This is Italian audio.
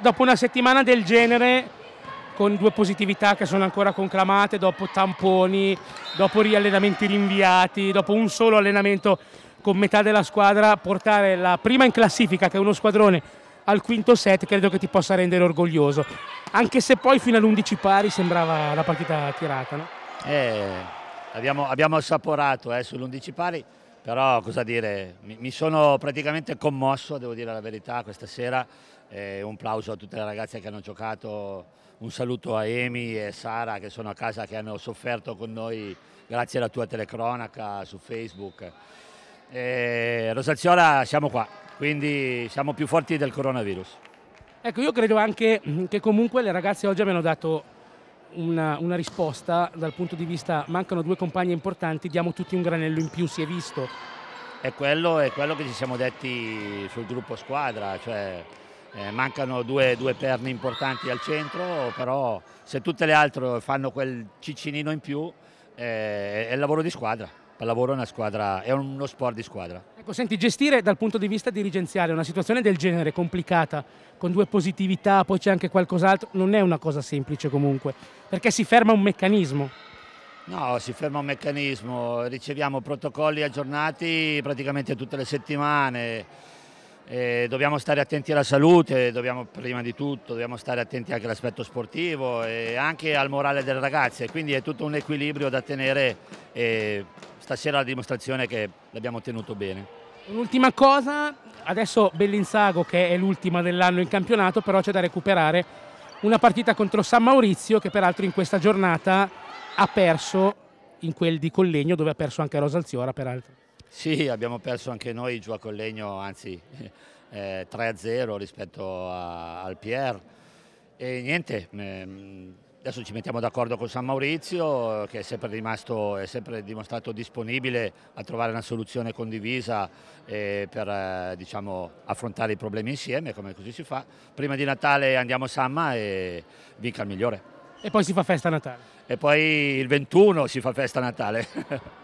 Dopo una settimana del genere, con due positività che sono ancora conclamate, dopo tamponi, dopo riallenamenti rinviati, dopo un solo allenamento con metà della squadra, portare la prima in classifica, che è uno squadrone, al quinto set, credo che ti possa rendere orgoglioso. Anche se poi fino all'11 pari sembrava la partita tirata. No? Eh, abbiamo, abbiamo assaporato eh, sull'11 pari. Però cosa dire, mi, mi sono praticamente commosso, devo dire la verità, questa sera. Eh, un plauso a tutte le ragazze che hanno giocato, un saluto a Emi e Sara che sono a casa, che hanno sofferto con noi grazie alla tua telecronaca su Facebook. Eh, Rosaziola siamo qua, quindi siamo più forti del coronavirus. Ecco, io credo anche che comunque le ragazze oggi abbiano dato una, una, risposta dal punto di vista mancano due compagni importanti, diamo tutti un granello in più, si è visto. E quello è quello che ci siamo detti sul gruppo squadra, cioè eh, mancano due, due perni importanti al centro, però se tutte le altre fanno quel ciccinino in più eh, è il lavoro di squadra, il lavoro è una squadra, è uno sport di squadra. Ecco, senti, gestire dal punto di vista dirigenziale una situazione del genere complicata, con due positività, poi c'è anche qualcos'altro, non è una cosa semplice comunque, perché si ferma un meccanismo. No, si ferma un meccanismo, riceviamo protocolli aggiornati praticamente tutte le settimane eh, dobbiamo stare attenti alla salute, dobbiamo, prima di tutto, dobbiamo stare attenti anche all'aspetto sportivo e anche al morale delle ragazze, quindi è tutto un equilibrio da tenere e stasera la dimostrazione che l'abbiamo tenuto bene. Un'ultima cosa, adesso Bellinzago che è l'ultima dell'anno in campionato, però c'è da recuperare una partita contro San Maurizio che peraltro in questa giornata ha perso in quel di Collegno dove ha perso anche Rosalziora peraltro. Sì, abbiamo perso anche noi giù a Collegno, anzi eh, 3-0 rispetto a, al Pier. E niente, ehm, adesso ci mettiamo d'accordo con San Maurizio che è sempre rimasto, è sempre dimostrato disponibile a trovare una soluzione condivisa eh, per eh, diciamo, affrontare i problemi insieme, come così si fa. Prima di Natale andiamo a Samma e vinca il migliore. E poi si fa festa a Natale. E poi il 21 si fa festa a Natale.